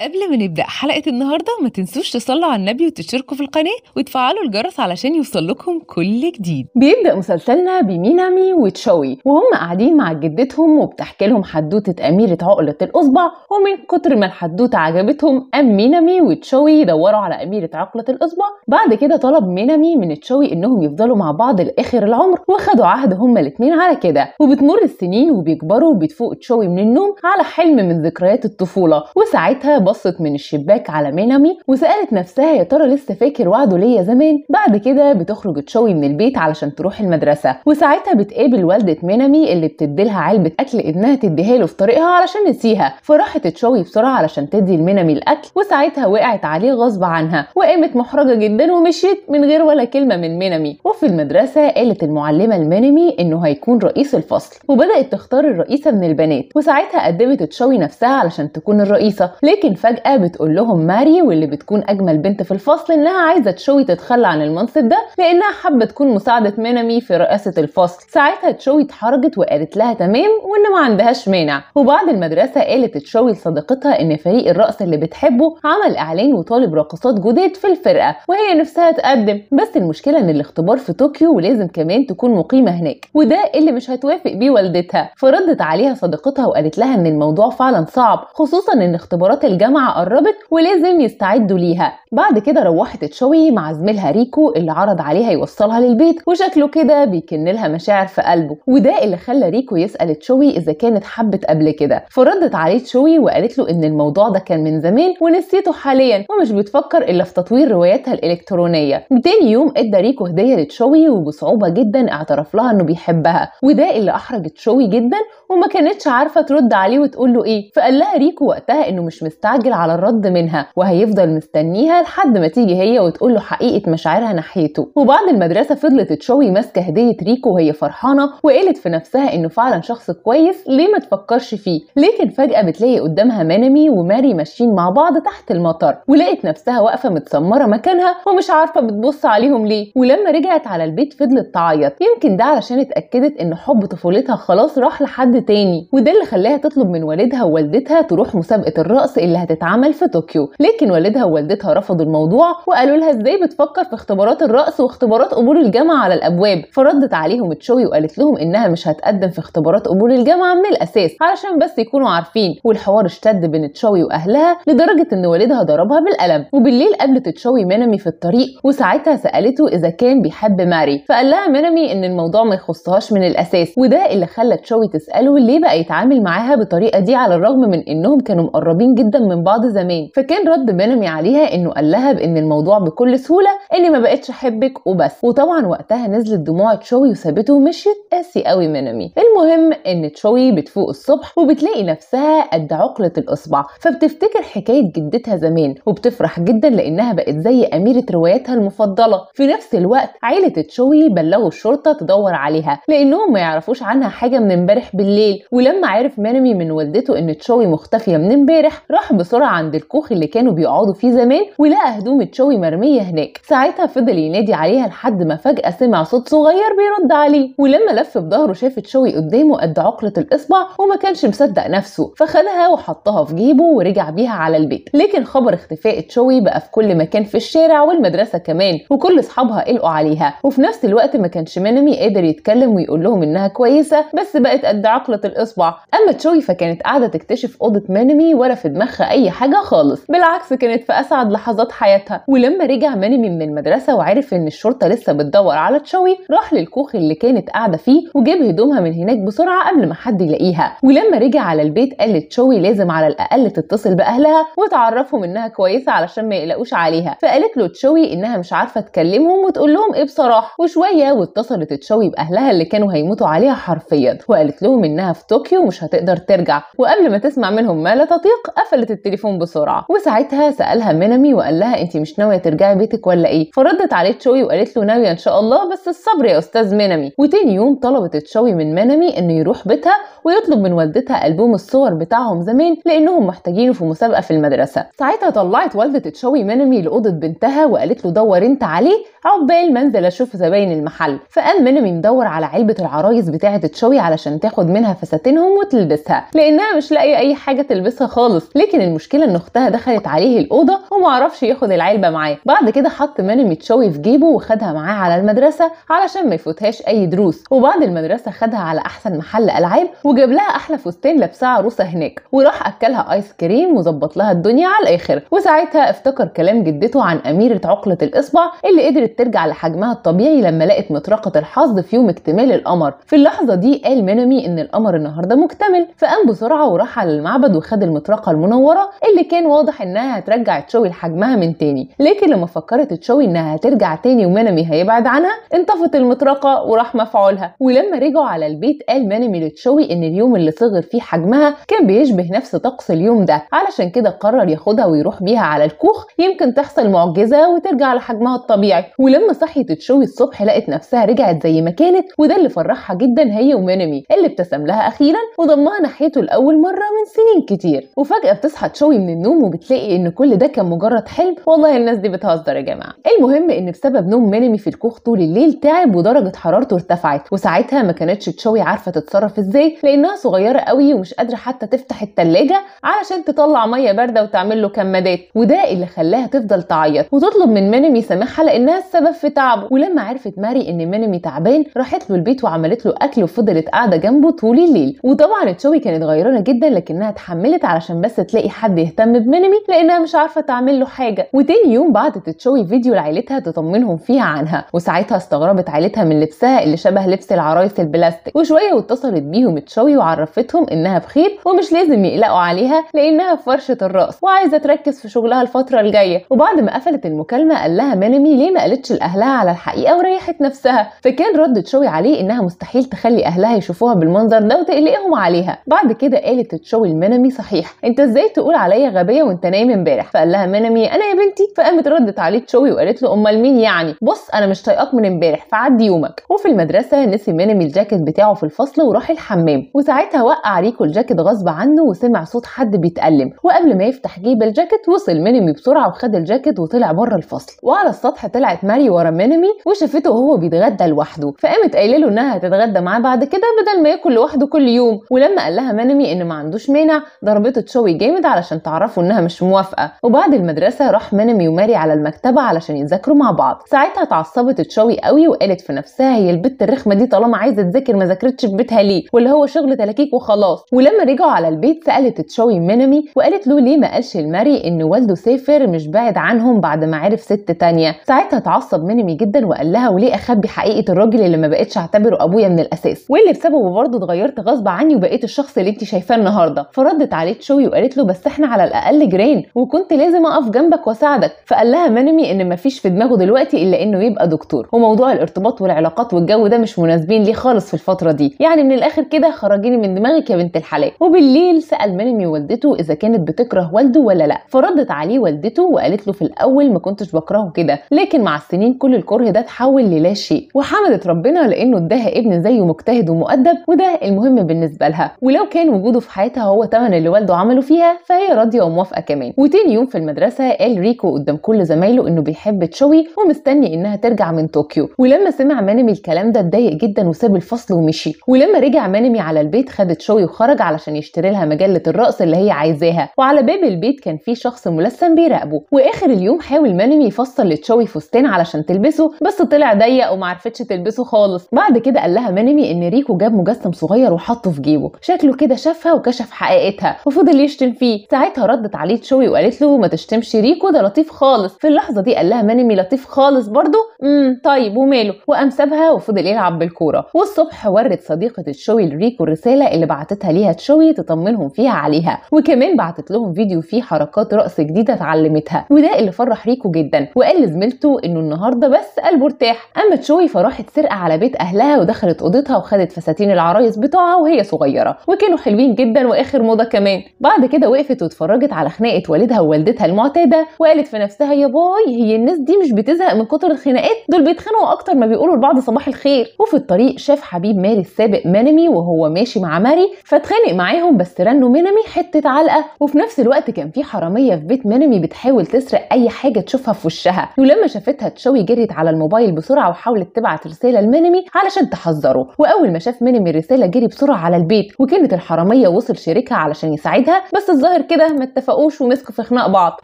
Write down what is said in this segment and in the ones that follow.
قبل ما نبدأ حلقة النهاردة ما تنسوش تصلوا على النبي وتشتركوا في القناة وتفعلوا الجرس علشان يوصل لكم كل جديد بيبدأ مسلسلنا بمينامي وتشوي وهم قاعدين مع جدتهم وبتحكي لهم حدوتة أميرة عقلة الإصبع ومن كتر ما الحدوتة عجبتهم قام مينامي وتشوي يدوروا على أميرة عقلة الإصبع بعد كده طلب مينامي من تشوي إنهم يفضلوا مع بعض لآخر العمر واخدوا عهد هما الاتنين على كده وبتمر السنين وبيكبروا وبتفوق تشوي من النوم على حلم من ذكريات الطفولة وساعتها بصت من الشباك على مينامي وسالت نفسها يا ترى لسه فاكر وعده ليا زمان بعد كده بتخرج تشوي من البيت علشان تروح المدرسه وساعتها بتقابل والده مينامي اللي بتديلها علبه اكل ابنها تديها له في طريقها علشان نسيها فراحت تشوي بسرعه علشان تدي لمينامي الاكل وساعتها وقعت عليه غصب عنها وقامت محرجه جدا ومشيت من غير ولا كلمه من مينامي وفي المدرسه قالت المعلمه لمينامي انه هيكون رئيس الفصل وبدات تختار الرئيسه من البنات وساعتها قدمت تشوي نفسها علشان تكون الرئيسه لكن بتيجي فجأة بتقول لهم ماري واللي بتكون أجمل بنت في الفصل إنها عايزة تشوي تتخلى عن المنصب ده لأنها حابة تكون مساعدة مينامي في رئاسة الفصل ساعتها تشوي اتحرجت وقالت لها تمام وإن ما عندهاش مانع وبعد المدرسة قالت تشوي لصديقتها إن فريق الرقص اللي بتحبه عمل إعلان وطالب راقصات جداد في الفرقة وهي نفسها تقدم بس المشكلة إن الاختبار في طوكيو ولازم كمان تكون مقيمة هناك وده اللي مش هتوافق بيه والدتها فردت عليها صديقتها وقالت لها إن الموضوع فعلا صعب خصوصا إن اختبارات الجامعة الجامعة قربت ولازم يستعدوا ليها بعد كده روحت تشوي مع زميلها ريكو اللي عرض عليها يوصلها للبيت وشكله كده بيكن لها مشاعر في قلبه وده اللي خلى ريكو يسال تشوي اذا كانت حبت قبل كده فردت عليه تشوي وقالت له ان الموضوع ده كان من زمان ونسيته حاليا ومش بتفكر الا في تطوير رواياتها الالكترونيه تاني يوم ادى ريكو هديه لتشوي وبصعوبه جدا اعترف لها انه بيحبها وده اللي احرج تشوي جدا وما كانتش عارفه ترد عليه وتقول له ايه فقال لها ريكو وقتها انه مش مستعجل على الرد منها وهيفضل مستنيها لحد ما تيجي هي وتقول له حقيقه مشاعرها ناحيته وبعد المدرسه فضلت تشوي ماسكه هديه ريكو وهي فرحانه وقالت في نفسها انه فعلا شخص كويس ليه ما تفكرش فيه لكن فجاه بتلاقي قدامها مانمي وماري ماشيين مع بعض تحت المطر ولقت نفسها واقفه متسمره مكانها ومش عارفه بتبص عليهم ليه ولما رجعت على البيت فضلت تعيط يمكن ده علشان اتاكدت ان حب طفولتها خلاص راح لحد تاني وده اللي خلاها تطلب من والدها ووالدتها تروح مسابقه الرقص اللي هتتعمل في طوكيو لكن والدها ووالدتها رفضوا رفض الموضوع وقالوا لها ازاي بتفكر في اختبارات الرقص واختبارات قبول الجامعة على الأبواب فردت عليهم تشوي وقالت لهم إنها مش هتقدم في اختبارات قبول الجامعة من الأساس علشان بس يكونوا عارفين والحوار اشتد بين تشوي وأهلها لدرجة إن والدها ضربها بالقلم وبالليل قابلت تشوي منمي في الطريق وساعتها سألته إذا كان بيحب ماري فقال لها منمي إن الموضوع ما يخصهاش من الأساس وده اللي خلى تشوي تسأله ليه بقى يتعامل معاها بالطريقة دي على الرغم من إنهم كانوا مقربين جدا من بعض زمان فكان رد منمي عليها إنه لها بان الموضوع بكل سهوله اني ما بقتش احبك وبس وطبعا وقتها نزلت دموع تشوي وسابته ومشيت قاسي قوي منامي المهم ان تشوي بتفوق الصبح وبتلاقي نفسها قد عقله الاصبع فبتفتكر حكايه جدتها زمان وبتفرح جدا لانها بقت زي اميره رواياتها المفضله في نفس الوقت عيله تشوي بلغوا الشرطه تدور عليها لانهم ما يعرفوش عنها حاجه من امبارح بالليل ولما عرف منمي من والدته ان تشوي مختفيه من امبارح راح بسرعه عند الكوخ اللي كانوا بيقعدوا فيه زمان ولقى هدوم تشوي مرميه هناك ساعتها فضل ينادي عليها لحد ما فجاه سمع صوت صغير بيرد عليه ولما لف بظهره شاف تشوي قدامه قد عقله الاصبع وما كانش مصدق نفسه فخدها وحطها في جيبه ورجع بيها على البيت لكن خبر اختفاء تشوي بقى في كل مكان في الشارع والمدرسه كمان وكل اصحابها قلقوا عليها وفي نفس الوقت ما كانش منمي قادر يتكلم ويقول لهم انها كويسه بس بقت قد عقله الاصبع اما تشوي فكانت قاعده تكتشف اوضه منمي ولا في دماغها اي حاجه خالص بالعكس كانت في اسعد لحظات لحظات حياتها ولما رجع ماني من المدرسه وعرف ان الشرطه لسه بتدور على تشاوي راح للكوخ اللي كانت قاعده فيه وجاب هدومها من هناك بسرعه قبل ما حد يلاقيها ولما رجع على البيت قال لتشاوي لازم على الاقل تتصل باهلها وتعرفهم انها كويسه علشان ما يقلقوش عليها فقالت له تشاوي انها مش عارفه تكلمهم وتقول لهم ايه بصراحه وشويه واتصلت تشاوي باهلها اللي كانوا هيموتوا عليها حرفيا وقالت لهم انها في طوكيو ومش هتقدر ترجع وقبل ما تسمع منهم ما لا تطيق قفلت التليفون بسرعه وساعتها سالها منامي وقال لها انت مش ناويه ترجعي بيتك ولا ايه فردت عليه تشوي وقالت له ناويه ان شاء الله بس الصبر يا استاذ منمي وتاني يوم طلبت تشوي من منمي انه يروح بيتها ويطلب من والدتها البوم الصور بتاعهم زمان لانهم محتاجينه في مسابقه في المدرسه ساعتها طلعت والده تشوي منمي لاوضه بنتها وقالت له دور انت عليه عقبال ما انزل اشوف زباين المحل فقام منمي مدور على علبه العرايس بتاعه تشوي علشان تاخد منها فساتينهم وتلبسها لانها مش لاقيه اي حاجه تلبسها خالص لكن المشكله ان اختها دخلت عليه الاوضه ومعرفش يعرفش ياخد العلبه معاه بعد كده حط ماني متشوي في جيبه وخدها معاه على المدرسه علشان ما يفوتهاش اي دروس وبعد المدرسه خدها على احسن محل العاب وجاب لها احلى فستان لابساه عروسه هناك وراح اكلها ايس كريم وظبط لها الدنيا على الاخر وساعتها افتكر كلام جدته عن اميره عقله الاصبع اللي قدرت ترجع لحجمها الطبيعي لما لقت مطرقه الحظ في يوم اكتمال القمر في اللحظه دي قال منامي ان القمر النهارده مكتمل فقام بسرعه وراح على المعبد وخد المطرقه المنوره اللي كان واضح انها هترجع تشوي الحجم حجمها من تاني لكن لما فكرت تشوي انها هترجع تاني ومنمي هيبعد عنها انطفت المطرقه وراح مفعولها ولما رجعوا على البيت قال منمي لتشوي ان اليوم اللي صغر فيه حجمها كان بيشبه نفس طقس اليوم ده علشان كده قرر ياخدها ويروح بيها على الكوخ يمكن تحصل معجزه وترجع لحجمها الطبيعي ولما صحيت تشوي الصبح لقت نفسها رجعت زي ما كانت وده اللي فرحها جدا هي ومنمي اللي ابتسم لها اخيرا وضمها ناحيته لاول مره من سنين كتير وفجاه بتصحى تشوي من النوم وبتلاقي ان كل ده كان مجرد حلم والله الناس دي بتهزر يا جماعه المهم ان بسبب نوم منمي في الكوخ طول الليل تعب ودرجه حرارته ارتفعت وساعتها ما كانتش تشوي عارفه تتصرف ازاي لانها صغيره قوي ومش قادره حتى تفتح التلاجة علشان تطلع ميه بارده وتعمل له كمادات وده اللي خلاها تفضل تعيط وتطلب من منمي سامحها لانها السبب في تعبه ولما عرفت ماري ان منمي تعبان راحت له البيت وعملت له اكل وفضلت قاعده جنبه طول الليل وطبعا تشوي كانت غيرانه جدا لكنها اتحملت علشان بس تلاقي حد يهتم بمنمي لانها مش عارفه تعمل له حاجه حاجه وتاني يوم بعد تتشوي فيديو لعيلتها تطمنهم فيها عنها وساعتها استغربت عيلتها من لبسها اللي شبه لبس العرايس البلاستيك وشويه واتصلت بيهم تشوي وعرفتهم انها بخير ومش لازم يقلقوا عليها لانها في فرشه الراس وعايزه تركز في شغلها الفتره الجايه وبعد ما قفلت المكالمه قال لها منمي ليه ما قالتش لاهلها على الحقيقه وريحت نفسها فكان رد تشوي عليه انها مستحيل تخلي اهلها يشوفوها بالمنظر ده وتقلقهم عليها بعد كده قالت تشوي لمنمي صحيح انت ازاي تقول عليا غبيه وانت نايم امبارح فقال لها منمي انا يا بنتي فقامت ردت عليه تشوي وقالت له امال مين يعني بص انا مش طايقاك من امبارح فعدي يومك وفي المدرسه نسي منم الجاكيت بتاعه في الفصل وراح الحمام وساعتها وقع ريكو الجاكيت غصب عنه وسمع صوت حد بيتألم وقبل ما يفتح جيب الجاكيت وصل منمي بسرعه وخد الجاكيت وطلع بره الفصل وعلى السطح طلعت ماري ورا منمي وشافته وهو بيتغدى لوحده فقامت قايله له انها هتتغدى معاه بعد كده بدل ما ياكل لوحده كل يوم ولما قال لها منمي ان ما عندوش مانع ضربته تشوي جامد علشان تعرفوا انها مش موافقه وبعد المدرسه المدرسة راح منم ميوماري على المكتبة علشان يذاكروا مع بعض ساعتها اتعصبت تشاوي قوي وقالت في نفسها هي البت الرخمة دي طالما عايزة تذاكر ما ذاكرتش في بيتها ليه واللي هو شغل تلاكيك وخلاص ولما رجعوا على البيت سألت تشاوي منمي وقالت له ليه ما قالش لماري ان والده سافر مش بعد عنهم بعد ما عرف ست تانية ساعتها اتعصب منمي جدا وقال لها وليه اخبي حقيقة الراجل اللي ما بقتش اعتبره ابويا من الاساس واللي بسببه برضه اتغيرت غصب عني وبقيت الشخص اللي انت شايفاه النهارده فردت عليه تشاوي وقالت له بس احنا على الاقل جيران وكنت لازم اقف جنب جنبك وساعدك فقال لها منمي ان مفيش في دماغه دلوقتي الا انه يبقى دكتور وموضوع الارتباط والعلاقات والجو ده مش مناسبين ليه خالص في الفتره دي يعني من الاخر كده خرجيني من دماغك يا بنت الحلال وبالليل سال منمي والدته اذا كانت بتكره والده ولا لا فردت عليه والدته وقالت له في الاول ما كنتش بكرهه كده لكن مع السنين كل الكره ده اتحول للا شيء وحمدت ربنا لانه اداها ابن زيه مجتهد ومؤدب وده المهم بالنسبه لها ولو كان وجوده في حياتها هو تمن اللي والده عمله فيها فهي راضيه وموافقه كمان وتاني يوم في المدرسه قال ريكو قدام كل زمايله انه بيحب تشوي ومستني انها ترجع من طوكيو ولما سمع مانمي الكلام ده اتضايق جدا وساب الفصل ومشي ولما رجع مانمي على البيت خد تشوي وخرج علشان يشتري لها مجله الرقص اللي هي عايزاها وعلى باب البيت كان في شخص ملثم بيراقبه واخر اليوم حاول مانمي يفصل لتشوي فستان علشان تلبسه بس طلع ضيق ومعرفتش تلبسه خالص بعد كده قال لها مانمي ان ريكو جاب مجسم صغير وحطه في جيبه شكله كده شافها وكشف حقيقتها وفضل يشتم فيه ساعتها ردت عليه تشوي وقالت له ما تشتمش شريكه ده لطيف خالص في اللحظه دي قال لها منمي لطيف خالص برضه امم طيب وماله وقام سابها وفضل يلعب بالكوره والصبح ورت صديقه تشوي لريكو الرساله اللي بعتتها ليها تشوي تطمنهم فيها عليها وكمان بعتت لهم فيديو فيه حركات رقص جديده اتعلمتها وده اللي فرح ريكو جدا وقال لزميلته انه النهارده بس قلبه ارتاح اما تشوي فراحت سرقه على بيت اهلها ودخلت اوضتها وخدت فساتين العرايس بتوعها وهي صغيره وكانوا حلوين جدا واخر موضه كمان بعد كده وقفت واتفرجت على خناقه والدها ووالدتها المعتاده ده وقالت في نفسها يا باي هي الناس دي مش بتزهق من كتر الخناقات دول بيتخانقوا اكتر ما بيقولوا لبعض صباح الخير وفي الطريق شاف حبيب ماري السابق منمي وهو ماشي مع ماري فاتخانق معاهم بس رنوا منمي حته علقه وفي نفس الوقت كان في حراميه في بيت منمي بتحاول تسرق اي حاجه تشوفها في وشها ولما شافتها تشوي جريت على الموبايل بسرعه وحاولت تبعت رساله لمنمي علشان تحذره واول ما شاف منمي الرساله جري بسرعه على البيت وكانت الحراميه وصل شريكها علشان يساعدها بس الظاهر كده ما اتفقوش ومسكوا في خناق بعض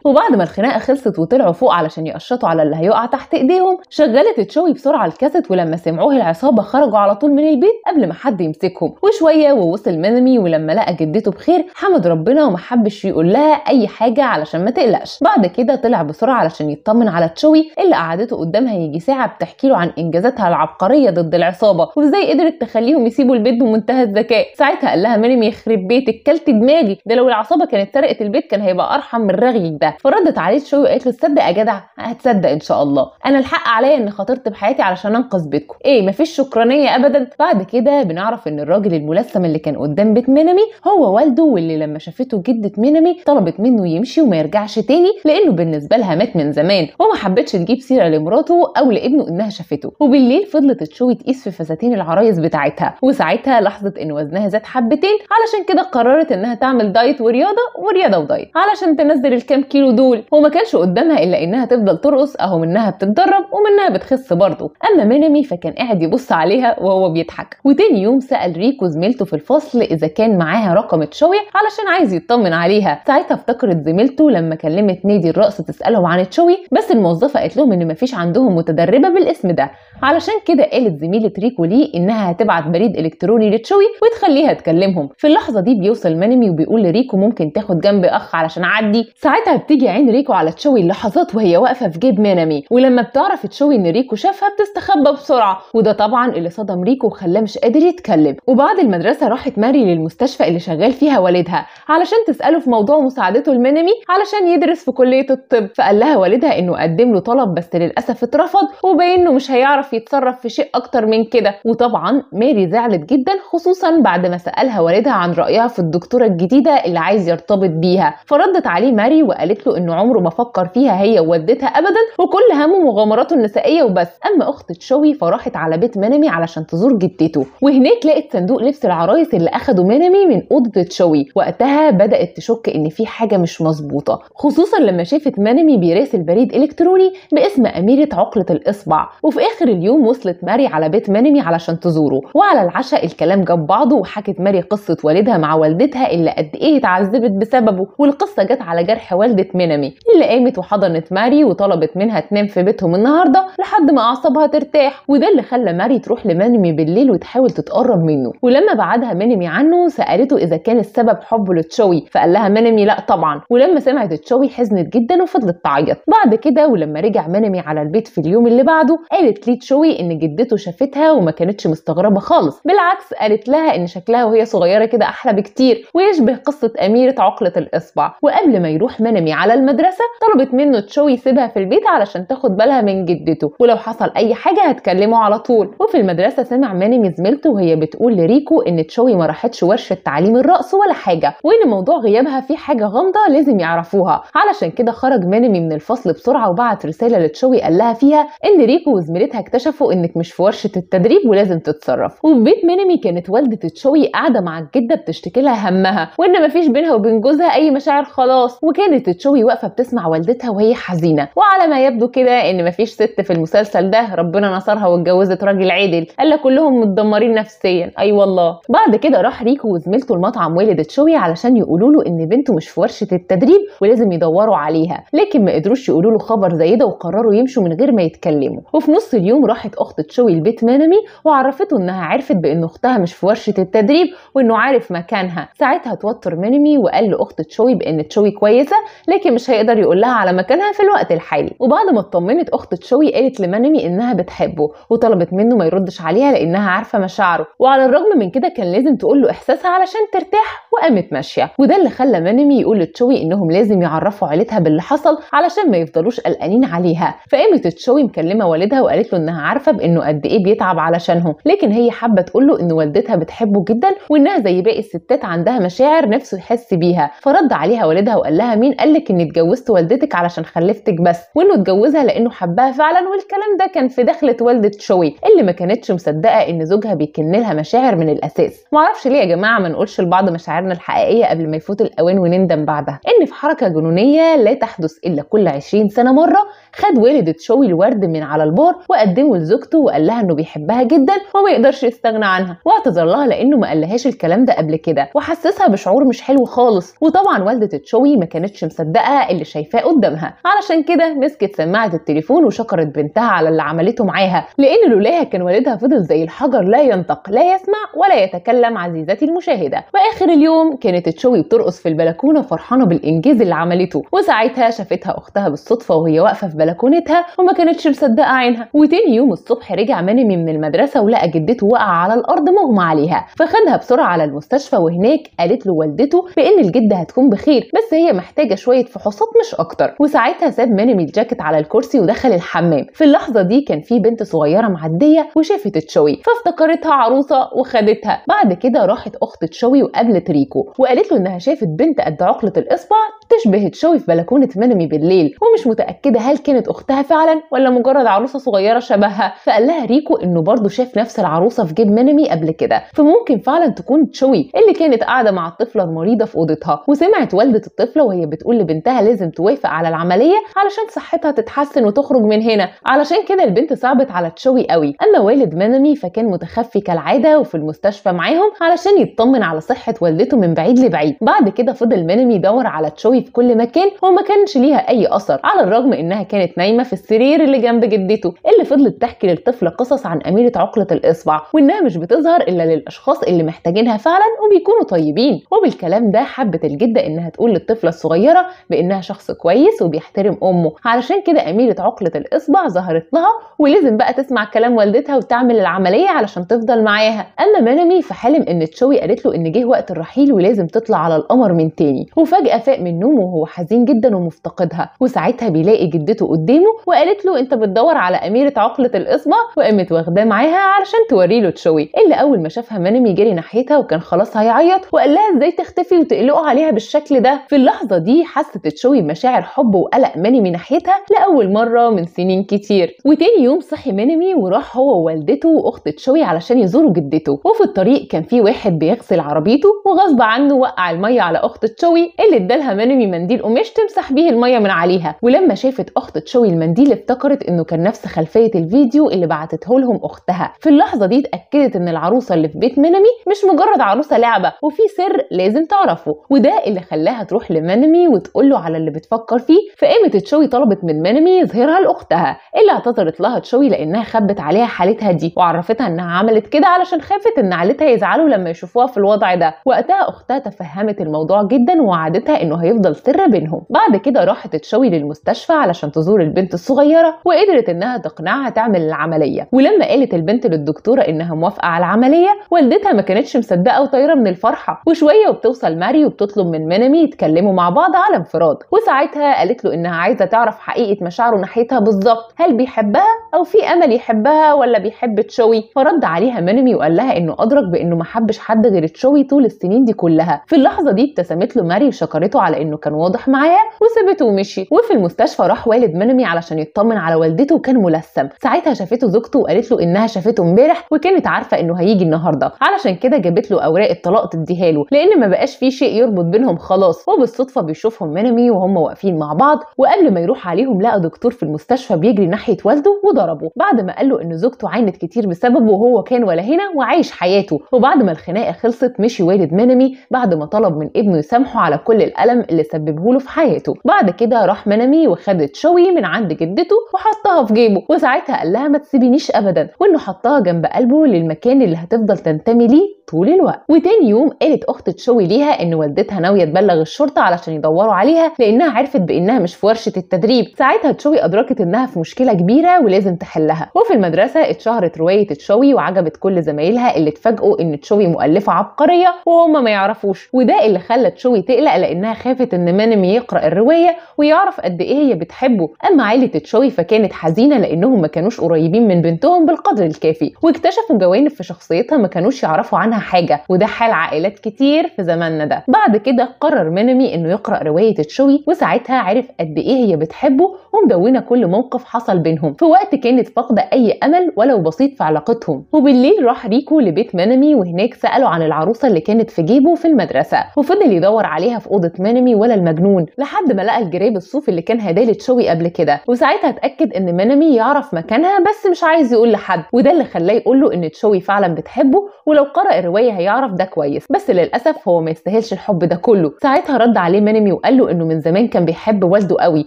وبعد ما الخناقه خلصت وطلعوا فوق علشان يقشطوا على اللي هيقع تحت ايديهم شغلت تشوي بسرعه الكاسيت ولما سمعوه العصابه خرجوا على طول من البيت قبل ما حد يمسكهم وشويه ووصل منمي ولما لقى جدته بخير حمد ربنا ومحبش يقول لها اي حاجه علشان ما تقلقش بعد كده طلع بسرعه علشان يطمن على تشوي اللي قعدته قدامها يجي ساعه بتحكي له عن انجازاتها العبقريه ضد العصابه وازاي قدرت تخليهم يسيبوا البيت بمنتهى الذكاء ساعتها قال لها منمي يخرب بيتك كلت دماغي ده لو العصابه كانت سرقت البيت كان هيبقى ارحم من رغيك ده فرد ردت عليه شوي وقالت له تصدق يا جدع هتصدق ان شاء الله انا الحق عليا اني خاطرت بحياتي علشان انقذ بيتكم ايه مفيش شكرانيه ابدا بعد كده بنعرف ان الراجل الملثم اللي كان قدام بيت مينامي هو والده واللي لما شافته جده مينامي طلبت منه يمشي وما يرجعش تاني لانه بالنسبه لها مات من زمان وما حبتش تجيب سيره لمراته او لابنه انها شافته وبالليل فضلت تشوي تقيس في فساتين العرايس بتاعتها وساعتها لاحظت ان وزنها زاد حبتين علشان كده قررت انها تعمل دايت ورياضه ورياضه ودايت علشان تنزل الكام كيلو دول وما كانش قدامها الا انها تفضل ترقص اهو منها بتتدرب ومنها بتخس برضه اما مينامي فكان قاعد يبص عليها وهو بيضحك وتاني يوم سال ريكو زميلته في الفصل اذا كان معاها رقم تشوي علشان عايز يطمن عليها ساعتها افتكرت زميلته لما كلمت نادي الرقص تسالهم عن تشوي بس الموظفه قالت لهم ان مفيش عندهم متدربه بالاسم ده علشان كده قالت زميله ريكو ليه انها هتبعت بريد الكتروني لتشوي وتخليها تكلمهم في اللحظه دي بيوصل منمي وبيقول لريكو ممكن تاخد جنب اخ علشان اعدي ساعتها بتيجي عين ريكو على تشوي اللحظات وهي واقفه في جيب مينامي ولما بتعرف تشوي ان ريكو شافها بتستخبى بسرعه وده طبعا اللي صدم ريكو وخلاه مش قادر يتكلم وبعد المدرسه راحت ماري للمستشفى اللي شغال فيها والدها علشان تساله في موضوع مساعدته لمينامي علشان يدرس في كليه الطب فقال لها والدها انه قدم له طلب بس للاسف اترفض وبانه انه مش هيعرف يتصرف في شيء اكتر من كده وطبعا ماري زعلت جدا خصوصا بعد ما سالها والدها عن رايها في الدكتوره الجديده اللي عايز يرتبط بيها فردت عليه ماري وقالت له انه انه عمره ما فكر فيها هي ووالدتها ابدا وكل همه مغامراته النسائيه وبس اما اخت تشوي فراحت على بيت منمي علشان تزور جدته وهناك لقت صندوق لبس العرايس اللي اخده منمي من اوضه تشوي وقتها بدات تشك ان في حاجه مش مظبوطه خصوصا لما شافت منمي بيراسل بريد الكتروني باسم اميره عقله الاصبع وفي اخر اليوم وصلت ماري على بيت منمي علشان تزوره وعلى العشاء الكلام جاب بعضه وحكت ماري قصه والدها مع والدتها اللي قد ايه اتعذبت بسببه والقصه جت على جرح والده منمي العالمي يعني. اللي قامت وحضنت ماري وطلبت منها تنام في بيتهم النهارده لحد ما اعصابها ترتاح وده اللي خلى ماري تروح لمانمي بالليل وتحاول تتقرب منه ولما بعدها مانمي عنه سالته اذا كان السبب حبه لتشوي فقال لها مانمي لا طبعا ولما سمعت تشوي حزنت جدا وفضلت تعيط بعد كده ولما رجع مانمي على البيت في اليوم اللي بعده قالت لي تشوي ان جدته شافتها وما كانتش مستغربه خالص بالعكس قالت لها ان شكلها وهي صغيره كده احلى بكتير ويشبه قصه اميره عقله الاصبع وقبل ما يروح مانمي على الم المدرسه طلبت منه تشوي يسيبها في البيت علشان تاخد بالها من جدته ولو حصل اي حاجه هتكلمه على طول وفي المدرسه سمع ماني زميلته وهي بتقول لريكو ان تشوي ما راحتش ورشه تعليم الرقص ولا حاجه وان موضوع غيابها فيه حاجه غامضه لازم يعرفوها علشان كده خرج ماني من الفصل بسرعه وبعت رساله لتشوي قال لها فيها ان ريكو وزميلتها اكتشفوا انك مش في ورشه التدريب ولازم تتصرف وفي بيت مانمي كانت والده تشوي قاعده مع الجده بتشتكي لها همها وان مفيش بينها وبين جوزها اي مشاعر خلاص وكانت تشوي واقفه فبتسمع والدتها وهي حزينه وعلى ما يبدو كده ان مفيش ست في المسلسل ده ربنا نصرها واتجوزت راجل عدل الا كلهم متدمرين نفسيا اي أيوة والله بعد كده راح ريكو وزميلته المطعم والد تشوي علشان يقولوا له ان بنته مش في ورشه التدريب ولازم يدوروا عليها لكن ما قدروش يقولوا له خبر زي ده وقرروا يمشوا من غير ما يتكلموا وفي نص اليوم راحت اخت تشوي البيت منامي وعرفته انها عرفت بان اختها مش في ورشه التدريب وانه عارف مكانها ساعتها توتر منامي وقال لاخت تشوي بان تشوي كويسه لكن مش مش هيقدر يقول لها على مكانها في الوقت الحالي وبعد ما اطمنت اخت تشوي قالت لمانمي انها بتحبه وطلبت منه ما يردش عليها لانها عارفه مشاعره وعلى الرغم من كده كان لازم تقول له احساسها علشان ترتاح وقامت ماشيه وده اللي خلى منمي يقول لتشوي انهم لازم يعرفوا عيلتها باللي حصل علشان ما يفضلوش قلقانين عليها فقامت تشوي مكلمه والدها وقالت له انها عارفه بانه قد ايه بيتعب علشانهم لكن هي حابه تقول له ان والدتها بتحبه جدا وانها زي باقي الستات عندها مشاعر نفسه يحس بيها فرد عليها والدها وقال لها مين قال لك ان اتجوزت والدتك علشان خلفتك بس وانه اتجوزها لانه حبها فعلا والكلام ده كان في دخله والده شوي اللي ما كانتش مصدقه ان زوجها بيكن لها مشاعر من الاساس معرفش ليه يا جماعه ما نقولش لبعض مشاعرنا الحقيقيه قبل ما يفوت الاوان ونندم بعدها ان في حركه جنونيه لا تحدث الا كل 20 سنه مره خد والد شوي الورد من على البار وقدمه لزوجته وقال لها انه بيحبها جدا وما يقدرش يستغنى عنها واعتذر لها لانه ما قالهاش الكلام ده قبل كده وحسسها بشعور مش حلو خالص وطبعا والده تشوي ما كانتش مصدقه اللي شايفاه قدامها علشان كده مسكت سماعه التليفون وشكرت بنتها على اللي عملته معاها لان لولاها كان والدها فضل زي الحجر لا ينطق لا يسمع ولا يتكلم عزيزتي المشاهده واخر اليوم كانت تشوي بترقص في البلكونه فرحانه بالانجاز اللي عملته وساعتها شافتها اختها بالصدفه وهي واقفه في بلكونتها وما كانتش مصدقه عينها وتاني يوم الصبح رجع منمي من المدرسه ولقى جدته واقعه على الارض مغمى عليها فخدها بسرعه على المستشفى وهناك قالت له والدته بان الجده هتكون بخير بس هي محتاجه شويه فحوصات مش اكتر وساعتها ساب منمي الجاكيت على الكرسي ودخل الحمام في اللحظه دي كان في بنت صغيره معديه وشافت تشوي فافتكرتها عروسه وخدتها بعد كده راحت اخت تشوي وقابلت ريكو وقالت له انها شافت بنت قد عقله الاصبع تشبه تشوي في بلكونه منمي بالليل ومش متاكده هل كان كانت اختها فعلا ولا مجرد عروسه صغيره شبهها فقال لها ريكو انه برضه شاف نفس العروسه في جيب مينامي قبل كده فممكن فعلا تكون تشوي اللي كانت قاعده مع الطفله المريضه في اوضتها وسمعت والده الطفله وهي بتقول لبنتها لازم توافق على العمليه علشان صحتها تتحسن وتخرج من هنا علشان كده البنت صعبت على تشوي قوي اما والد مينامي فكان متخفي كالعاده وفي المستشفى معاهم علشان يطمن على صحه والدته من بعيد لبعيد بعد كده فضل مينامي يدور على تشوي في كل مكان وما كانش ليها اي اثر على الرغم انها كانت كانت نايمة في السرير اللي جنب جدته اللي فضلت تحكي للطفل قصص عن أميرة عقلة الإصبع وإنها مش بتظهر إلا للأشخاص اللي محتاجينها فعلا وبيكونوا طيبين وبالكلام ده حبت الجدة إنها تقول للطفلة الصغيرة بإنها شخص كويس وبيحترم أمه علشان كده أميرة عقلة الإصبع ظهرت لها ولازم بقى تسمع كلام والدتها وتعمل العملية علشان تفضل معاها أما مانامي فحلم إن تشوي قالت له إن جه وقت الرحيل ولازم تطلع على القمر من تاني وفجأة فاق من نومه وهو حزين جدا ومفتقدها وساعتها بيلاقي جدته قدامه وقالت له انت بتدور على اميره عقله الاصبع وقامت واخداه معاها علشان توري له تشوي اللي اول ما شافها منمي جري ناحيتها وكان خلاص هيعيط وقال لها ازاي تختفي وتقلقوا عليها بالشكل ده في اللحظه دي حست تشوي بمشاعر حب وقلق منمي ناحيتها لاول مره من سنين كتير وتاني يوم صحي منمي وراح هو ووالدته واخت تشوي علشان يزوروا جدته وفي الطريق كان في واحد بيغسل عربيته وغصب عنه وقع الميه على اخت تشوي اللي ادالها منمي منديل قماش تمسح بيه الميه من عليها ولما شافت اخت تشوي المنديل افتكرت انه كان نفس خلفيه الفيديو اللي بعتته لهم اختها في اللحظه دي اتاكدت ان العروسه اللي في بيت منمي مش مجرد عروسه لعبه وفي سر لازم تعرفه وده اللي خلاها تروح لمنمي وتقول له على اللي بتفكر فيه فقامت تشوي طلبت من منمي يظهرها لاختها اللي اعتذرت لها تشوي لانها خبت عليها حالتها دي وعرفتها انها عملت كده علشان خافت ان عيلتها يزعلوا لما يشوفوها في الوضع ده وقتها اختها تفهمت الموضوع جدا ووعدتها انه هيفضل سر بينهم بعد كده راحت تشوي للمستشفى علشان تزور منظور البنت الصغيره وقدرت انها تقنعها تعمل العمليه ولما قالت البنت للدكتوره انها موافقه على العمليه والدتها ما كانتش مصدقه وطايره من الفرحه وشويه وبتوصل ماري وبتطلب من مينامي يتكلموا مع بعض على انفراد وساعتها قالت له انها عايزه تعرف حقيقه مشاعره ناحيتها بالظبط هل بيحبها او في امل يحبها ولا بيحب تشوي فرد عليها مينامي وقال لها انه ادرك بانه ما حبش حد غير تشوي طول السنين دي كلها في اللحظه دي ابتسمت له ماري وشكرته على انه كان واضح معاها وسابته ومشي وفي المستشفى راح والد المنمي علشان يطمن على والدته وكان ملثم ساعتها شافته زوجته وقالت له انها شافته امبارح وكانت عارفه انه هيجي النهارده علشان كده جابت له اوراق الطلاق تديها له لان ما بقاش في شيء يربط بينهم خلاص وبالصدفه بيشوفهم منمي وهم واقفين مع بعض وقبل ما يروح عليهم لقى دكتور في المستشفى بيجري ناحيه والده وضربه بعد ما قال له ان زوجته عانت كتير بسببه وهو كان ولا هنا وعايش حياته وبعد ما الخناقه خلصت مشي والد منمي بعد ما طلب من ابنه يسامحه على كل الالم اللي سببه له في حياته بعد كده راح منمي وخدت شوي جنيه من عند جدته وحطها في جيبه وساعتها قال لها ما تسيبينيش ابدا وانه حطها جنب قلبه للمكان اللي هتفضل تنتمي ليه طول الوقت وتاني يوم قالت اخت تشوي ليها ان والدتها ناويه تبلغ الشرطه علشان يدوروا عليها لانها عرفت بانها مش في ورشه التدريب ساعتها تشوي ادركت انها في مشكله كبيره ولازم تحلها وفي المدرسه اتشهرت روايه تشوي وعجبت كل زمايلها اللي اتفاجئوا ان تشوي مؤلفه عبقريه وهم ما يعرفوش وده اللي خلى تشوي تقلق لانها خافت ان مانم يقرا الروايه ويعرف قد ايه هي بتحبه اما عائله تشوي فكانت حزينه لانهم ما كانوش قريبين من بنتهم بالقدر الكافي واكتشفوا جوانب في شخصيتها ما كانوش يعرفوا عنها حاجه وده حال عائلات كتير في زماننا ده بعد كده قرر منمي انه يقرا روايه تشوي وساعتها عرف قد ايه هي بتحبه ومدونه كل موقف حصل بينهم في وقت كانت فاقده اي امل ولو بسيط في علاقتهم وبالليل راح ريكو لبيت منمي وهناك سالوا عن العروسه اللي كانت في جيبه في المدرسه وفضل يدور عليها في اوضه منمي ولا المجنون لحد ما لقى الجراب الصوف اللي كان هداه لتشوي قبل كده وساعتها اتاكد ان منامي يعرف مكانها بس مش عايز يقول لحد وده اللي خلاه يقول له ان تشوي فعلا بتحبه ولو قرأ الروايه هيعرف ده كويس بس للاسف هو ما يستاهلش الحب ده كله ساعتها رد عليه منامي وقال له انه من زمان كان بيحب والده قوي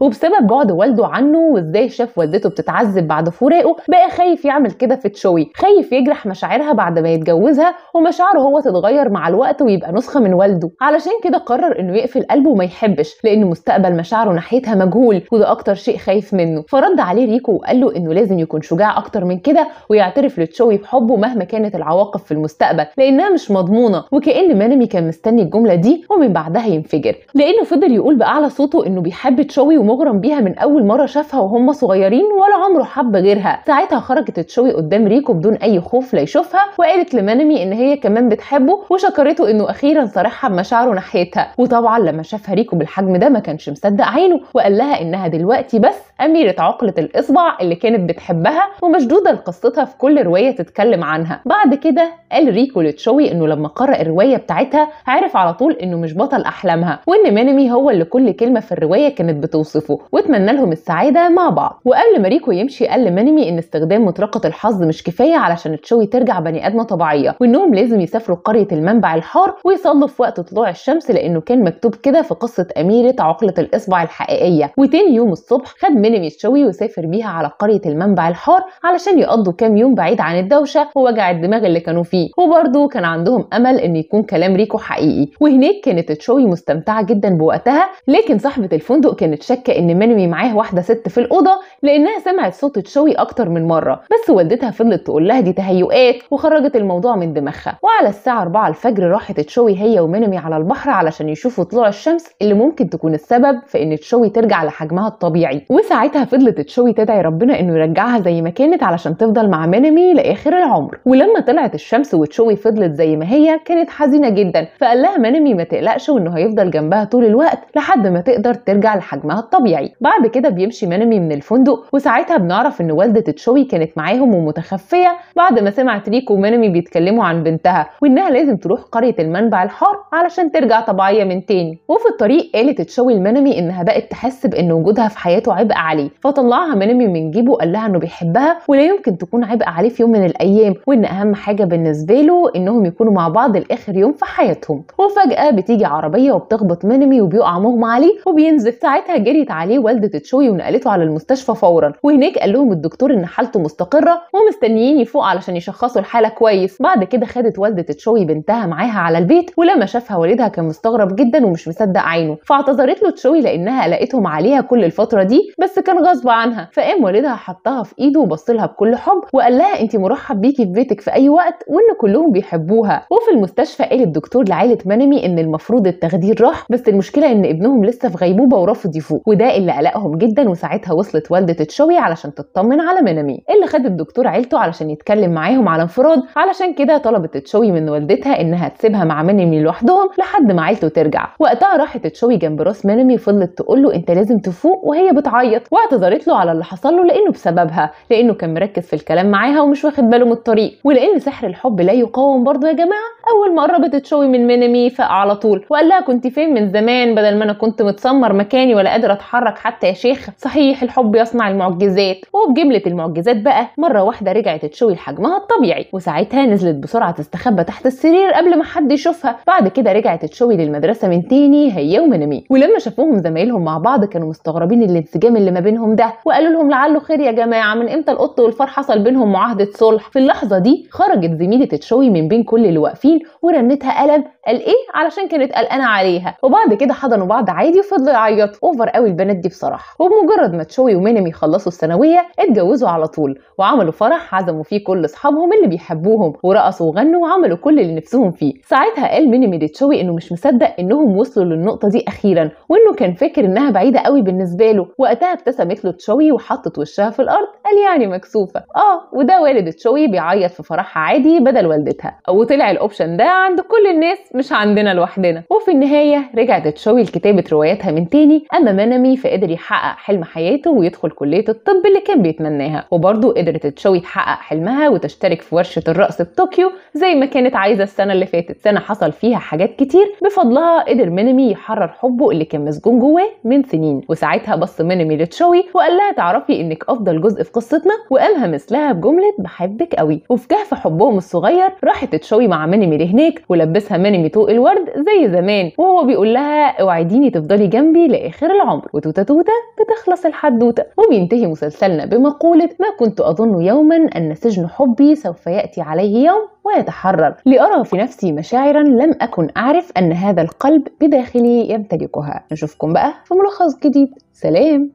وبسبب بعد والده عنه وازاي شاف والدته بتتعذب بعد فراقه بقى خايف يعمل كده في تشوي خايف يجرح مشاعرها بعد ما يتجوزها ومشاعره هو تتغير مع الوقت ويبقى نسخه من والده علشان كده قرر انه يقفل قلبه وما يحبش لان مستقبل مشاعره ناحيتها مجهول وده اكتر شيء خايف منه فرد عليه ريكو وقال له انه لازم يكون شجاع اكتر من كده ويعترف لتشوي بحبه مهما كانت العواقب في المستقبل لانها مش مضمونه وكان مانامي كان مستني الجمله دي ومن بعدها ينفجر لانه فضل يقول باعلى صوته انه بيحب تشوي ومغرم بيها من اول مره شافها وهم صغيرين ولا عمره حب غيرها ساعتها خرجت تشوي قدام ريكو بدون اي خوف لا يشوفها وقالت لمانامي ان هي كمان بتحبه وشكرته انه اخيرا صارحها بمشاعره ناحيتها وطبعا لما شافها ريكو بالحجم ده ما كانش مصدق عينه وقال لها انها دلوقتي petit أميرة عقلة الإصبع اللي كانت بتحبها ومشدودة لقصتها في كل رواية تتكلم عنها بعد كده قال ريكو لتشوي إنه لما قرأ الرواية بتاعتها عرف على طول إنه مش بطل أحلامها وإن مانمي هو اللي كل كلمة في الرواية كانت بتوصفه واتمنى لهم السعادة مع بعض وقبل ما ريكو يمشي قال لمانمي إن استخدام مطرقة الحظ مش كفاية علشان تشوي ترجع بني آدمة طبيعية وإنهم لازم يسافروا قرية المنبع الحار ويصلوا في وقت طلوع الشمس لأنه كان مكتوب كده في قصة أميرة عقلة الإصبع الحقيقية وتاني يوم الصبح خد الملم الشوي وسافر بيها على قرية المنبع الحار علشان يقضوا كام يوم بعيد عن الدوشة ووجع الدماغ اللي كانوا فيه وبرضه كان عندهم أمل إن يكون كلام ريكو حقيقي وهناك كانت تشوي مستمتعة جدا بوقتها لكن صاحبة الفندق كانت شاكة إن منمي معاه واحدة ست في الأوضة لأنها سمعت صوت تشوي أكتر من مرة بس والدتها فضلت تقول لها دي تهيؤات وخرجت الموضوع من دماغها وعلى الساعة 4 الفجر راحت تشوي هي ومنمي على البحر علشان يشوفوا طلوع الشمس اللي ممكن تكون السبب في إن تشوي ترجع لحجمها الطبيعي وساعتها ساعتها فضلت تشوي تدعي ربنا انه يرجعها زي ما كانت علشان تفضل مع منمي لاخر العمر ولما طلعت الشمس وتشوي فضلت زي ما هي كانت حزينه جدا فقال لها منمي ما تقلقش وانه هيفضل جنبها طول الوقت لحد ما تقدر ترجع لحجمها الطبيعي بعد كده بيمشي منمي من الفندق وساعتها بنعرف ان والده تشوي كانت معاهم ومتخفيه بعد ما سمعت ريكو ومنمي بيتكلموا عن بنتها وانها لازم تروح قريه المنبع الحار علشان ترجع طبيعيه من تاني وفي الطريق قالت تشوي المنمي انها بقت تحس بان وجودها في حياته عبء عليه فطلعها منامي من جيبه وقال لها انه بيحبها ولا يمكن تكون عبء عليه في يوم من الايام وان اهم حاجه بالنسبه له انهم يكونوا مع بعض لاخر يوم في حياتهم وفجاه بتيجي عربيه وبتخبط منامي وبيقع مغمى عليه وبينزف ساعتها جريت عليه والده تشوي ونقلته على المستشفى فورا وهناك قال لهم الدكتور ان حالته مستقره ومستنيين يفوق علشان يشخصوا الحاله كويس بعد كده خدت والده تشوي بنتها معاها على البيت ولما شافها والدها كان مستغرب جدا ومش مصدق عينه فاعتذرت له تشوي لانها قلقتهم عليها كل الفتره دي بس بس كان غصب عنها فقام والدها حطها في ايده وبص لها بكل حب وقال لها انت مرحب بيكي في بيتك في اي وقت وان كلهم بيحبوها وفي المستشفى قال الدكتور لعائله منمي ان المفروض التخدير راح بس المشكله ان ابنهم لسه في غيبوبه ورافض يفوق وده اللي قلقهم جدا وساعتها وصلت والده تشوي علشان تطمن على منمي اللي خد الدكتور عيلته علشان يتكلم معاهم على انفراد علشان كده طلبت تشوي من والدتها انها تسيبها مع منمي لوحدهم لحد ما عيلته ترجع وقتها راحت تشوي جنب راس منمي وفضلت تقول له انت لازم تفوق وهي بتعيط واعتذرت له على اللي حصل له لانه بسببها لانه كان مركز في الكلام معاها ومش واخد باله من الطريق ولان سحر الحب لا يقاوم برضه يا جماعه اول ما قربت تشوي من منامي فقع على طول وقال لها كنت فين من زمان بدل ما انا كنت متسمر مكاني ولا قادره اتحرك حتى يا شيخ صحيح الحب يصنع المعجزات وبجمله المعجزات بقى مره واحده رجعت تشوي لحجمها الطبيعي وساعتها نزلت بسرعه تستخبى تحت السرير قبل ما حد يشوفها بعد كده رجعت تشوي للمدرسه من تاني هي ومنامي ولما شافوهم زمايلهم مع بعض كانوا مستغربين الانسجام اللي اللي ما بينهم ده وقالوا لهم لعله خير يا جماعه من امتى القط والفار حصل بينهم معاهده صلح في اللحظه دي خرجت زميله تشوي من بين كل اللي واقفين ورنتها قلم قال ايه علشان كانت قلقانه عليها وبعد كده حضنوا بعض عادي وفضلوا يعيطوا اوفر قوي البنات دي بصراحه وبمجرد ما تشوي ومينمي خلصوا الثانويه اتجوزوا على طول وعملوا فرح عزموا فيه كل اصحابهم اللي بيحبوهم ورقصوا وغنوا وعملوا كل اللي نفسهم فيه ساعتها قال مينمي لتشوي انه مش مصدق انهم وصلوا للنقطه دي اخيرا وانه كان فاكر انها بعيده قوي بالنسبه له وقتها ابتسمت له تشوي وحطت وشها في الارض قال يعني مكسوفه اه وده والد تشوي بيعيط في فرحها عادي بدل والدتها وطلع الاوبشن ده عند كل الناس مش عندنا لوحدنا وفي النهايه رجعت تشوي لكتابه رواياتها من تاني اما منمي فقدر يحقق حلم حياته ويدخل كليه الطب اللي كان بيتمناها وبرده قدرت تشوي تحقق حلمها وتشترك في ورشه الرقص بطوكيو زي ما كانت عايزه السنه اللي فاتت سنه حصل فيها حاجات كتير بفضلها قدر منمي يحرر حبه اللي كان مسجون جواه من سنين وساعتها بص منمي بتشوي وقال لها تعرفي انك افضل جزء في قصتنا وقالها مثلها بجمله بحبك قوي وفي كهف حبهم الصغير راحت تشوي مع مانمي لهناك ولبسها مانمي طوق الورد زي زمان وهو بيقول لها اوعديني تفضلي جنبي لاخر العمر وتوتا توتا بتخلص الحدوته وبينتهي مسلسلنا بمقوله ما كنت اظن يوما ان سجن حبي سوف ياتي عليه يوم ويتحرر لأرى في نفسي مشاعرا لم أكن أعرف أن هذا القلب بداخلي يمتلكها نشوفكم بقى في ملخص جديد سلام